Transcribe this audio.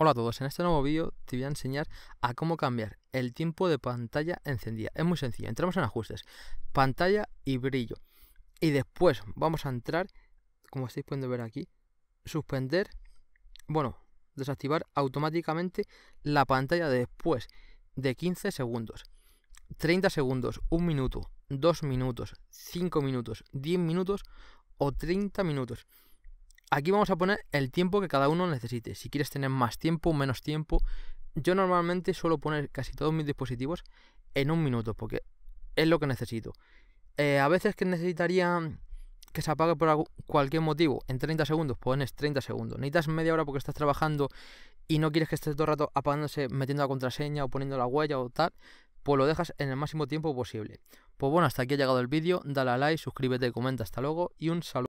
Hola a todos, en este nuevo vídeo te voy a enseñar a cómo cambiar el tiempo de pantalla encendida. Es muy sencillo, entramos en ajustes, pantalla y brillo. Y después vamos a entrar, como estáis pudiendo ver aquí, suspender, bueno, desactivar automáticamente la pantalla después de 15 segundos, 30 segundos, 1 minuto, 2 minutos, 5 minutos, 10 minutos o 30 minutos. Aquí vamos a poner el tiempo que cada uno necesite. Si quieres tener más tiempo, menos tiempo. Yo normalmente suelo poner casi todos mis dispositivos en un minuto porque es lo que necesito. Eh, a veces que necesitaría que se apague por cualquier motivo en 30 segundos, pues pones 30 segundos. Necesitas media hora porque estás trabajando y no quieres que estés todo el rato apagándose, metiendo la contraseña o poniendo la huella o tal, pues lo dejas en el máximo tiempo posible. Pues bueno, hasta aquí ha llegado el vídeo, dale a like, suscríbete, comenta, hasta luego y un saludo.